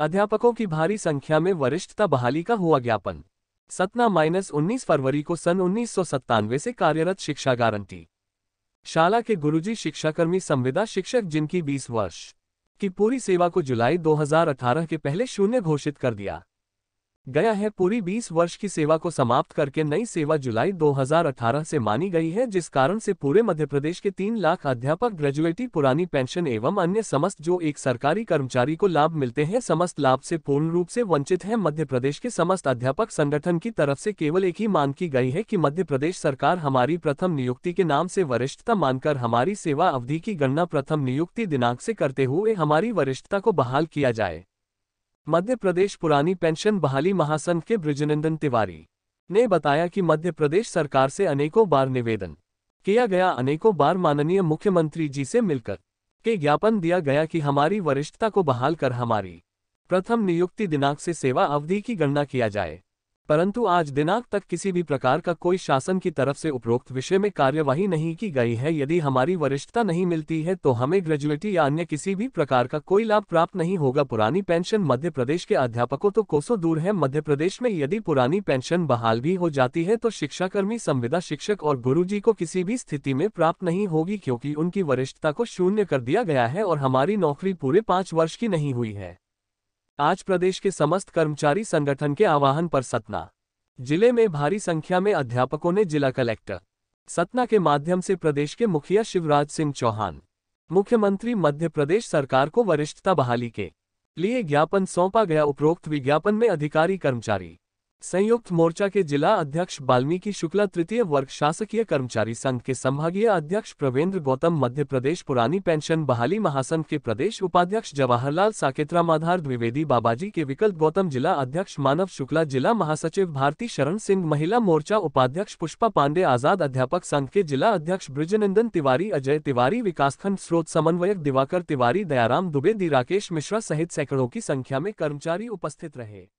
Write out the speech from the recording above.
अध्यापकों की भारी संख्या में वरिष्ठता बहाली का हुआ ज्ञापन सतना माइनस उन्नीस फरवरी को सन उन्नीस से कार्यरत शिक्षा गारंटी शाला के गुरुजी शिक्षाकर्मी संविदा शिक्षक जिनकी 20 वर्ष की पूरी सेवा को जुलाई 2018 के पहले शून्य घोषित कर दिया गया है पूरी 20 वर्ष की सेवा को समाप्त करके नई सेवा जुलाई 2018 से मानी गई है जिस कारण से पूरे मध्य प्रदेश के तीन लाख अध्यापक ग्रेजुएटी पुरानी पेंशन एवं अन्य समस्त जो एक सरकारी कर्मचारी को लाभ मिलते हैं समस्त लाभ से पूर्ण रूप से वंचित है मध्य प्रदेश के समस्त अध्यापक संगठन की तरफ से केवल एक ही मांग की गई है कि मध्य प्रदेश सरकार हमारी प्रथम नियुक्ति के नाम से वरिष्ठता मानकर हमारी सेवा अवधि की गणना प्रथम नियुक्ति दिनांक से करते हुए हमारी वरिष्ठता को बहाल किया जाए मध्य प्रदेश पुरानी पेंशन बहाली महासंघ के ब्रजनंदन तिवारी ने बताया कि मध्य प्रदेश सरकार से अनेकों बार निवेदन किया गया अनेकों बार माननीय मुख्यमंत्री जी से मिलकर के ज्ञापन दिया गया कि हमारी वरिष्ठता को बहाल कर हमारी प्रथम नियुक्ति दिनांक से सेवा अवधि की गणना किया जाए परंतु आज दिनांक तक किसी भी प्रकार का कोई शासन की तरफ से उपरोक्त विषय में कार्यवाही नहीं की गई है यदि हमारी वरिष्ठता नहीं मिलती है तो हमें ग्रेजुएटी या अन्य किसी भी प्रकार का कोई लाभ प्राप्त नहीं होगा पुरानी पेंशन मध्य प्रदेश के अध्यापकों तो कोसों दूर है मध्य प्रदेश में यदि पुरानी पेंशन बहाल भी हो जाती है तो शिक्षाकर्मी संविदा शिक्षक और गुरु को किसी भी स्थिति में प्राप्त नहीं होगी क्योंकि उनकी वरिष्ठता को शून्य कर दिया गया है और हमारी नौकरी पूरे पाँच वर्ष की नहीं हुई है आज प्रदेश के समस्त कर्मचारी संगठन के आवाहन पर सतना जिले में भारी संख्या में अध्यापकों ने जिला कलेक्टर सतना के माध्यम से प्रदेश के मुखिया शिवराज सिंह चौहान मुख्यमंत्री मध्य प्रदेश सरकार को वरिष्ठता बहाली के लिए ज्ञापन सौंपा गया उपरोक्त विज्ञापन में अधिकारी कर्मचारी संयुक्त मोर्चा के जिला अध्यक्ष बाल्मीकि शुक्ला तृतीय वर्ग शासकीय कर्मचारी संघ के संभागीय अध्यक्ष प्रवेंद्र गौतम मध्य प्रदेश पुरानी पेंशन बहाली महासंघ के प्रदेश उपाध्यक्ष जवाहरलाल साकेतरा माधार द्विवेदी बाबाजी के विकल्प गौतम जिला अध्यक्ष मानव शुक्ला जिला महासचिव भारती शरण सिंह महिला मोर्चा उपाध्यक्ष पुष्पा पांडे आजाद अध्यापक संघ के जिला अध्यक्ष ब्रजनंदन तिवारी अजय तिवारी विकासखंड स्रोत समन्वयक दिवाकर तिवारी दयाराम दुबे दी राकेश मिश्रा सहित सैकड़ों की संख्या में कर्मचारी उपस्थित रहे